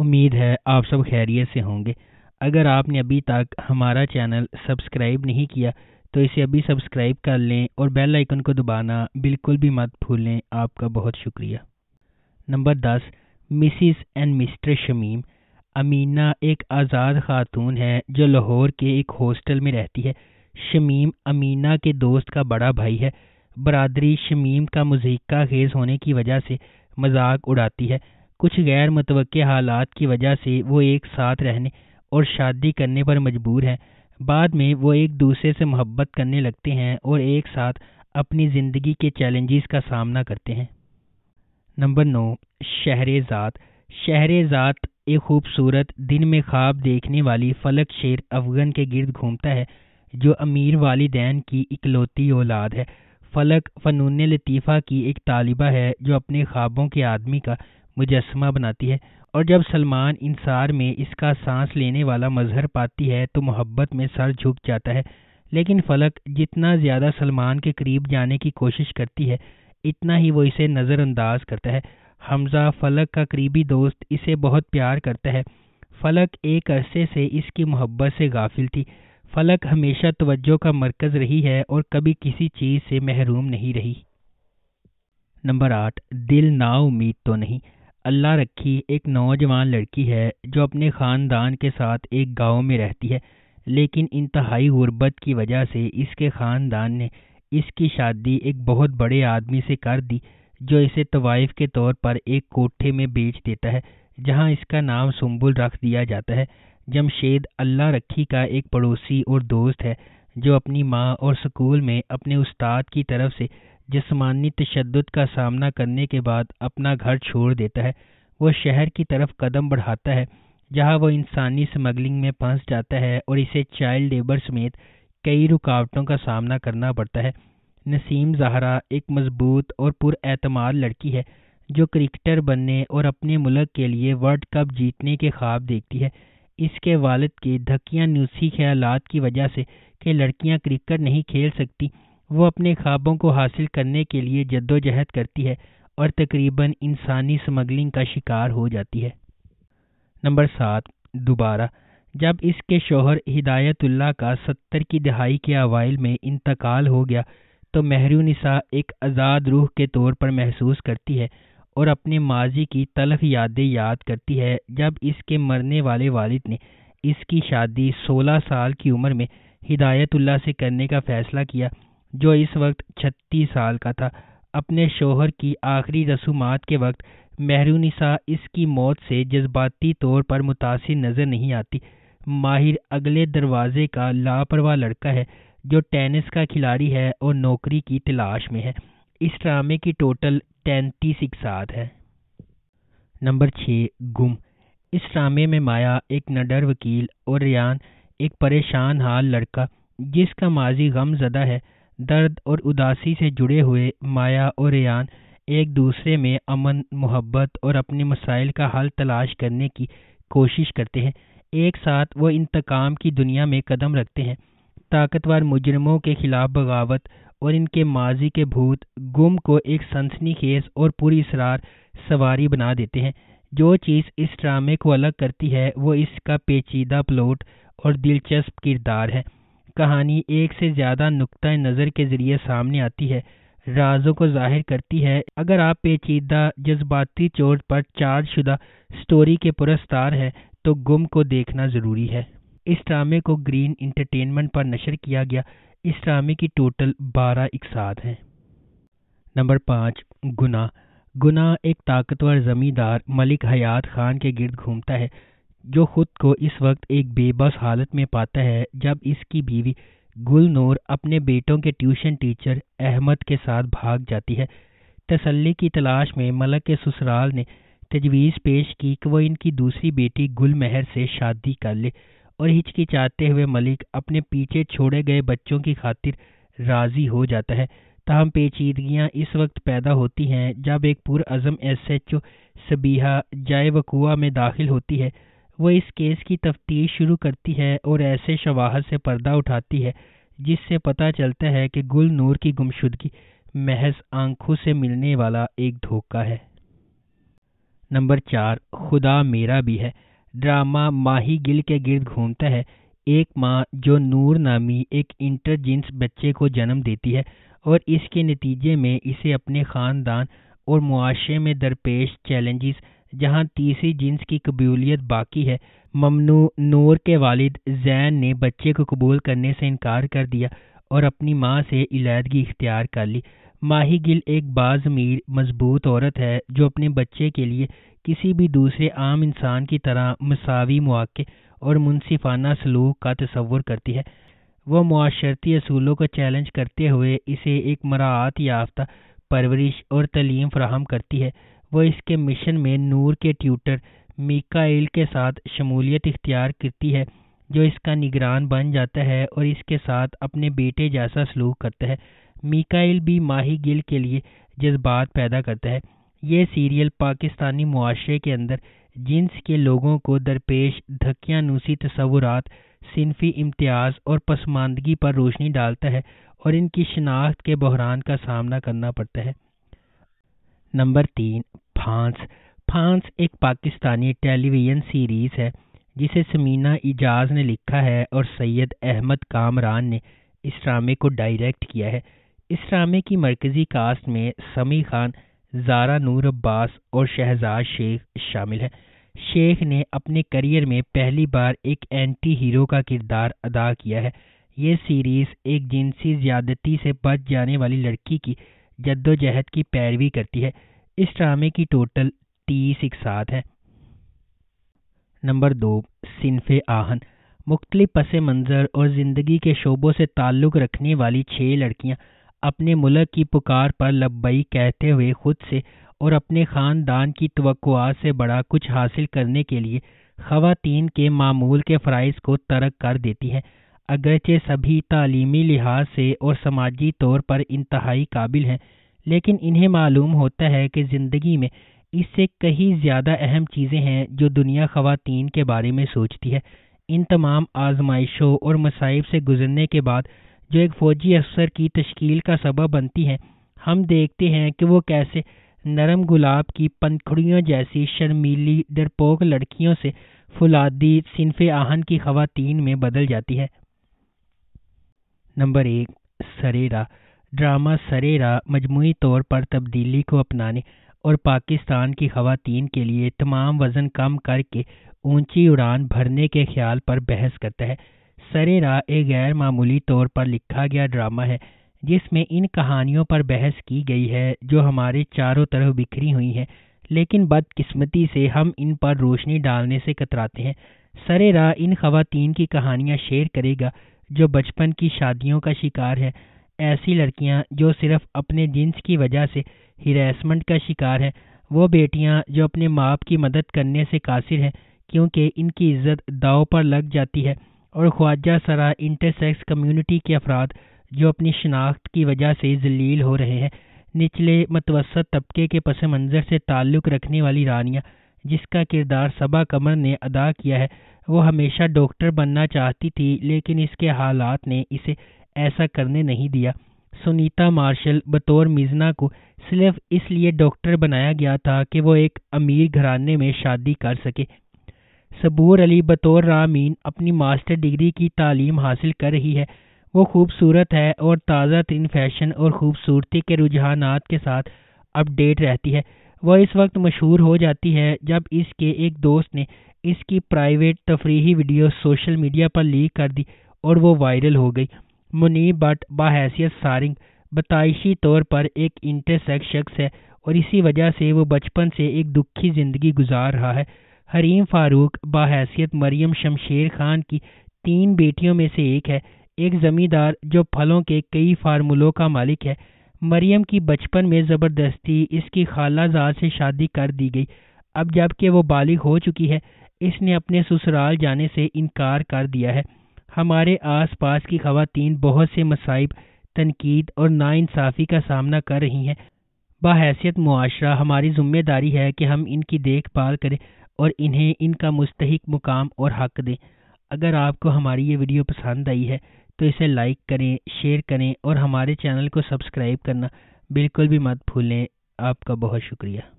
उम्मीद है आप सब खैरियत से होंगे अगर आपने अभी तक हमारा चैनल सब्सक्राइब नहीं किया तो इसे अभी सब्सक्राइब कर लें और बेल आइकन को दबाना बिल्कुल भी मत भूलें आपका बहुत शुक्रिया नंबर दस Mrs and Mr Shamim Amina एक आज़ाद खातून है जो लाहौर के एक हॉस्टल में रहती है शमीम अमीना के दोस्त का बड़ा भाई है बरदरी शमीम का मजीका खेज होने की वजह से मजाक उड़ाती है कुछ गैर मुतव हालात की वजह से वो एक साथ रहने और शादी करने पर मजबूर हैं बाद में वो एक दूसरे से मोहब्बत करने लगते हैं और एक साथ अपनी ज़िंदगी के चैलेंजेस का सामना करते हैं नंबर नौ शहर शहर ज़ात एक खूबसूरत दिन में ख्वाब देखने वाली फलक शेर अफगन के गिरद घूमता है जो अमीर वालदेन की इकलौती औलाद है फलक फ़नून लतीफ़ा की एक तालिबा है जो अपने ख्वाबों के आदमी का मुजस्मा बनाती है और जब सलमान इंसार में इसका सांस लेने वाला मजहर पाती है तो मोहब्बत में सर झुक जाता है लेकिन फलक जितना ज़्यादा सलमान के करीब जाने की कोशिश करती है इतना ही वो इसे नज़रअंदाज करता है हमज़ा फलक का करीबी दोस्त इसे बहुत प्यार करता है फलक एक अरसे से इसकी मोहब्बत से गाफिल थी फलक हमेशा तवज्जो का मरकज़ रही है और कभी किसी चीज़ से महरूम नहीं रही नंबर आठ दिल ना उम्मीद तो नहीं अल्लाह रखी एक नौजवान लड़की है जो अपने ख़ानदान के साथ एक गांव में रहती है लेकिन इंतहाई गुर्बत की वजह से इसके ख़ानदान ने इसकी शादी एक बहुत बड़े आदमी से कर दी जो इसे तवाइफ के तौर पर एक कोठे में बेच देता है जहां इसका नाम सुम्बुल रख दिया जाता है जमशेद अल्लाह रखी का एक पड़ोसी और दोस्त है जो अपनी माँ और स्कूल में अपने उस्ताद की तरफ से जिसमानी तशद का सामना करने के बाद अपना घर छोड़ देता है वह शहर की तरफ कदम बढ़ाता है जहां वह इंसानी स्मगलिंग में फंस जाता है और इसे चाइल्ड लेबर समेत कई रुकावटों का सामना करना पड़ता है नसीम जहरा एक मजबूत और पुरमाद लड़की है जो क्रिकेटर बनने और अपने मुल्क के लिए वर्ल्ड कप जीतने के ख्वाब देखती है इसके वालद के धकिया न्यूसी ख्याल की वजह से कि लड़कियां क्रिकेट नहीं खेल सकती वो अपने ख्वाबों को हासिल करने के लिए जद्दोजहद करती है और तकरीबन इंसानी स्मगलिंग का शिकार हो जाती है नंबर सात दोबारा जब इसके शोहर हिदायतुल्ला का सत्तर की दहाई के अवाइल में इंतकाल हो गया तो महरू निसा एक आज़ाद रूह के तौर पर महसूस करती है और अपने माजी की तलख यादें याद करती है जब इसके मरने वाले वालिद ने इसकी शादी सोलह साल की उम्र में हिदायतुल्ला से करने का फ़ैसला किया जो इस वक्त छत्तीस साल का था अपने शोहर की आखिरी रसूमात के वक्त महरूनिसा इसकी मौत से जज्बाती तौर पर मुतासर नज़र नहीं आती माहिर अगले दरवाजे का लापरवाह लड़का है जो टेनिस का खिलाड़ी है और नौकरी की तलाश में है इस ड्रामे की टोटल तैंतीस इकसात है नंबर छः गुम इस ड्रामे में माया एक नडर वकील और रियान एक परेशान हाल लड़का जिसका माजी गम ज़दा है दर्द और उदासी से जुड़े हुए माया और रियान एक दूसरे में अमन मोहब्बत और अपने मसाइल का हल तलाश करने की कोशिश करते हैं एक साथ वो इंतकाम की दुनिया में कदम रखते हैं ताकतवर मुजरमों के खिलाफ बगावत और इनके माजी के भूत गुम को एक सनसनी खेस और पूरी इसरार सवारी बना देते हैं जो चीज़ इस ड्रामे को अलग करती है वो इसका पेचीदा प्लॉट और दिलचस्प किरदार है कहानी एक से ज़्यादा नुक़ नज़र के ज़रिए सामने आती है राजों को जाहिर करती है अगर आप पेचीदा जज्बाती चोट पर चार्जशुदा स्टोरी के पुरस्तार हैं तो गुम को देखना ज़रूरी है इस ड्रामे को ग्रीन इंटरटेनमेंट पर नशर किया गया इस ड्रामे की टोटल बारह इकसाद हैं नंबर पाँच गुना गुना एक ताकतवर ज़मींदार मलिक हयात खान के गिरद घूमता है जो खुद को इस वक्त एक बेबस हालत में पाता है जब इसकी बीवी गुलनूर अपने बेटों के ट्यूशन टीचर अहमद के साथ भाग जाती है तसल्ली की तलाश में मलक के ससुराल ने तजवीज़ पेश की कि वह इनकी दूसरी बेटी गुलमहर से शादी कर ले और हिचकिचाते हुए मलिक अपने पीछे छोड़े गए बच्चों की खातिर राज़ी हो जाता है तहम पेचीदगियाँ इस वक्त पैदा होती हैं जब एक पुरज़म एस एच ओ सबीहा जाए वकूआ में दाखिल होती है वो इस केस की तफ्तीश शुरू करती है और ऐसे शवाहद से पर्दा उठाती है जिससे पता चलता है कि गुल नूर की गुमशुदगी महज आंखों से मिलने वाला एक धोखा है नंबर चार खुदा मेरा भी है ड्रामा माही गिल के गिर्द घूमता है एक माँ जो नूर नामी एक इंटरजेंस बच्चे को जन्म देती है और इसके नतीजे में इसे अपने ख़ानदान और मुआशे में दरपेश चैलेंजेस जहां तीसरी जिन्स की कबूलियत बाकी है ममनू नूर के वालिद जैन ने बच्चे को कबूल करने से इनकार कर दिया और अपनी माँ से इलादगी इख्तियार कर ली माही गिल एक बाज़मीर मजबूत औरत है जो अपने बच्चे के लिए किसी भी दूसरे आम इंसान की तरह मसावी मौक़े और मुनसिफाना सलूक का तस्वुर करती है वह माशरती असूलों को चैलेंज करते हुए इसे एक मराहत याफ्ता परवरिश और तलीम फ्राहम करती है वह इसके मिशन में नूर के ट्यूटर मिकाइल के साथ शमूलियत इख्तियार करती है जो इसका निगरान बन जाता है और इसके साथ अपने बेटे जैसा सलूक करता है मिकाइल भी माही गिल के लिए जज्बात पैदा करता है ये सीरियल पाकिस्तानी मुआरे के अंदर जिन्स के लोगों को दरपेश धक्यानुसी तस्वुरात सिनफी इम्तियाज़ और पसमानदगी पर रोशनी डालता है और इनकी शनाख्त के बहरान का सामना करना पड़ता है नंबर तीन फांस फांस एक पाकिस्तानी टेलीविज़न सीरीज़ है जिसे समीना इजाज़ ने लिखा है और सैयद अहमद कामरान ने इस ड्रामे को डायरेक्ट किया है इस ड्रामे की मरकज़ी कास्ट में समी खान जारा नूर अब्बास और शहजाद शेख शामिल है शेख ने अपने करियर में पहली बार एक एंटी हीरो का किरदार अदा किया है ये सीरीज़ एक जिनसी ज़्यादती से बच जाने वाली लड़की की जद्दोजहद की पैरवी करती है इस ड्रामे की टोटल तीस इकसात हैं नंबर दो सिनफ आहन मुख्तलि पस मंज़र और ज़िंदगी के शोबों से ताल्लुक़ रखने वाली छः लड़कियाँ अपने मुल्क की पुकार पर लब्बई कहते हुए ख़ुद से और अपने ख़ानदान की तो से बड़ा कुछ हासिल करने के लिए खातन के मामूल के फ़रज़ को तरक कर देती हैं अगरचे सभी तालीमी लिहाज से और समाजी तौर पर इंतहाई काबिल हैं लेकिन इन्हें मालूम होता है कि ज़िंदगी में इससे कहीं ज़्यादा अहम चीज़ें हैं जो दुनिया ख़वातीन के बारे में सोचती है इन तमाम आजमाइशों और मसाइब से गुजरने के बाद जो एक फ़ौजी अफसर की तश्कील का सबब बनती हैं हम देखते हैं कि वो कैसे नरम गुलाब की पंखड़ियों जैसी शर्मीली डरपोक लड़कियों से फुलादी सिनफ आहन की खातन में बदल जाती है नंबर एक सरेरा ड्रामा सरेरा मजमू तौर पर तब्दीली को अपनाने और पाकिस्तान की खातन के लिए तमाम वजन कम करके ऊंची उड़ान भरने के ख्याल पर बहस करता है सरेरा एक गैर मामूली तौर पर लिखा गया ड्रामा है जिसमें इन कहानियों पर बहस की गई है जो हमारे चारों तरफ बिखरी हुई हैं लेकिन बदकिस्मती से हम इन पर रोशनी डालने से कतराते हैं सरेरा इन खातन की कहानियाँ शेयर करेगा जो बचपन की शादियों का शिकार है ऐसी लड़कियां जो सिर्फ अपने जिन्स की वजह से हिरासमेंट का शिकार है वो बेटियां जो अपने माँ बाप की मदद करने से कासिर हैं क्योंकि इनकी इज्जत दाव पर लग जाती है और ख्वाजा सरा इंटरसेक्स कम्युनिटी के अफराद जो अपनी शनाख्त की वजह से जलील हो रहे हैं निचले मतवसत तबके के पस मंज़र से ताल्लुक़ रखने वाली रानियाँ जिसका किरदार सबा कमर ने अदा किया है वो हमेशा डॉक्टर बनना चाहती थी लेकिन इसके हालात ने इसे ऐसा करने नहीं दिया सुनीता मार्शल बतौर मिजना को सिर्फ इसलिए डॉक्टर बनाया गया था कि वो एक अमीर घराने में शादी कर सके सबूर अली बतौर रामीन अपनी मास्टर डिग्री की तालीम हासिल कर रही है वो खूबसूरत है और ताज़ा तरीन फैशन और खूबसूरती के रुझानात के साथ अपडेट रहती है वह इस वक्त मशहूर हो जाती है जब इसके एक दोस्त ने इसकी प्राइवेट तफरीही वीडियो सोशल मीडिया पर लीक कर दी और वो वायरल हो गई मुनीब बट बाहैसियत सारिंग बताइशी तौर पर एक इंटरसेक्स शख्स है और इसी वजह से वो बचपन से एक दुखी ज़िंदगी गुजार रहा है हरीम फारूक बाहैसियत मरियम शमशेर खान की तीन बेटियों में से एक है एक ज़मींदार जो फलों के कई फार्मूलों का मालिक है मरियम की बचपन में ज़बरदस्ती इसकी खालाजार से शादी कर दी गई अब जबकि वो बालिग हो चुकी है इसने अपने ससुराल जाने से इनकार कर दिया है हमारे आस पास की खातन बहुत से मसाइब तनकीद और नाानसाफ़ी का सामना कर रही हैं बाहैसियत मुआरा हमारी जिम्मेदारी है कि हम इनकी देखभाल करें और इन्हें इनका मुस्तक मुकाम और हक दें अगर आपको हमारी ये वीडियो पसंद आई है तो इसे लाइक करें शेयर करें और हमारे चैनल को सब्सक्राइब करना बिल्कुल भी मत भूलें आपका बहुत शुक्रिया